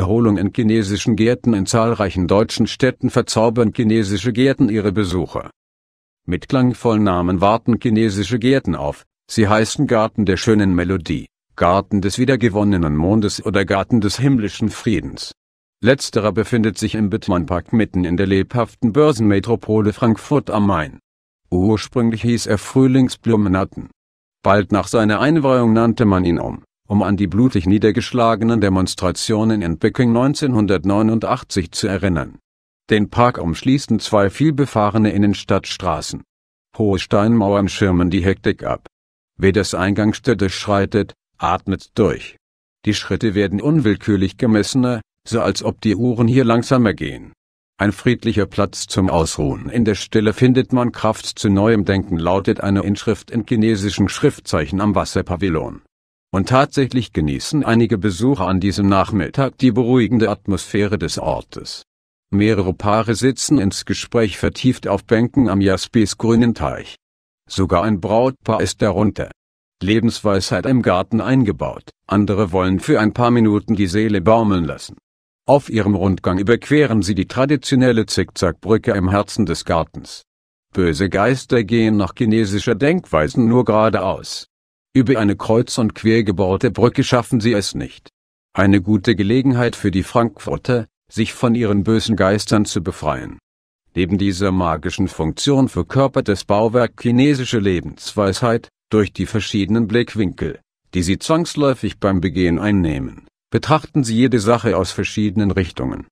Erholung in chinesischen Gärten In zahlreichen deutschen Städten verzaubern chinesische Gärten ihre Besucher. Mit klangvollen Namen warten chinesische Gärten auf, sie heißen Garten der schönen Melodie, Garten des wiedergewonnenen Mondes oder Garten des himmlischen Friedens. Letzterer befindet sich im Bittmannpark mitten in der lebhaften Börsenmetropole Frankfurt am Main. Ursprünglich hieß er Frühlingsblumenatten. Bald nach seiner Einweihung nannte man ihn um um an die blutig niedergeschlagenen Demonstrationen in Peking 1989 zu erinnern. Den Park umschließen zwei vielbefahrene Innenstadtstraßen. Hohe Steinmauern schirmen die Hektik ab. Wer das Eingangsstätte schreitet, atmet durch. Die Schritte werden unwillkürlich gemessener, so als ob die Uhren hier langsamer gehen. Ein friedlicher Platz zum Ausruhen in der Stille findet man Kraft zu neuem Denken lautet eine Inschrift in chinesischen Schriftzeichen am Wasserpavillon. Und tatsächlich genießen einige Besucher an diesem Nachmittag die beruhigende Atmosphäre des Ortes. Mehrere Paare sitzen ins Gespräch vertieft auf Bänken am Jaspis-grünen Teich. Sogar ein Brautpaar ist darunter. Lebensweisheit im Garten eingebaut, andere wollen für ein paar Minuten die Seele baumeln lassen. Auf ihrem Rundgang überqueren sie die traditionelle Zickzackbrücke im Herzen des Gartens. Böse Geister gehen nach chinesischer Denkweisen nur geradeaus. Über eine kreuz und quer gebaute Brücke schaffen sie es nicht. Eine gute Gelegenheit für die Frankfurter, sich von ihren bösen Geistern zu befreien. Neben dieser magischen Funktion verkörpert das Bauwerk chinesische Lebensweisheit, durch die verschiedenen Blickwinkel, die sie zwangsläufig beim Begehen einnehmen, betrachten sie jede Sache aus verschiedenen Richtungen.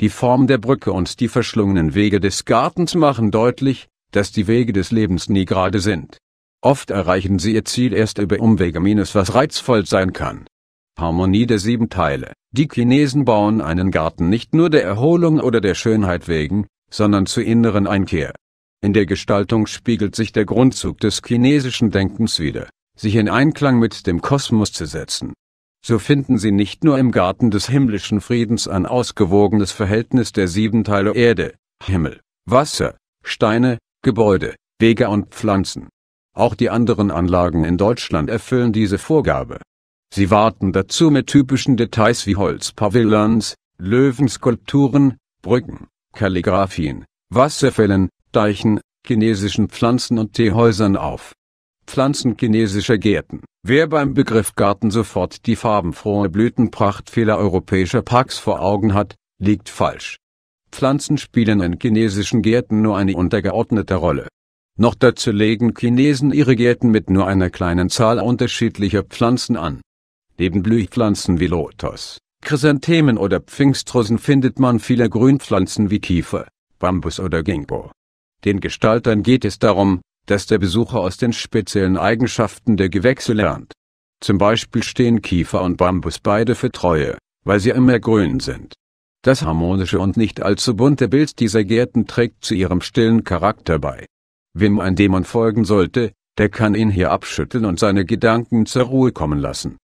Die Form der Brücke und die verschlungenen Wege des Gartens machen deutlich, dass die Wege des Lebens nie gerade sind. Oft erreichen sie ihr Ziel erst über Umwege, minus was reizvoll sein kann. Harmonie der sieben Teile. Die Chinesen bauen einen Garten nicht nur der Erholung oder der Schönheit wegen, sondern zur inneren Einkehr. In der Gestaltung spiegelt sich der Grundzug des chinesischen Denkens wieder, sich in Einklang mit dem Kosmos zu setzen. So finden sie nicht nur im Garten des himmlischen Friedens ein ausgewogenes Verhältnis der sieben Teile Erde, Himmel, Wasser, Steine, Gebäude, Wege und Pflanzen, auch die anderen Anlagen in Deutschland erfüllen diese Vorgabe. Sie warten dazu mit typischen Details wie Holzpavillons, Löwenskulpturen, Brücken, Kalligraphien, Wasserfällen, Deichen, chinesischen Pflanzen und Teehäusern auf. Pflanzen chinesischer Gärten. Wer beim Begriff Garten sofort die farbenfrohe Blütenpracht vieler europäischer Parks vor Augen hat, liegt falsch. Pflanzen spielen in chinesischen Gärten nur eine untergeordnete Rolle. Noch dazu legen Chinesen ihre Gärten mit nur einer kleinen Zahl unterschiedlicher Pflanzen an. Neben Blühpflanzen wie Lotos, Chrysanthemen oder Pfingstrosen findet man viele Grünpflanzen wie Kiefer, Bambus oder Ginkgo. Den Gestaltern geht es darum, dass der Besucher aus den speziellen Eigenschaften der Gewächse lernt. Zum Beispiel stehen Kiefer und Bambus beide für Treue, weil sie immer grün sind. Das harmonische und nicht allzu bunte Bild dieser Gärten trägt zu ihrem stillen Charakter bei. Wem ein Dämon folgen sollte, der kann ihn hier abschütteln und seine Gedanken zur Ruhe kommen lassen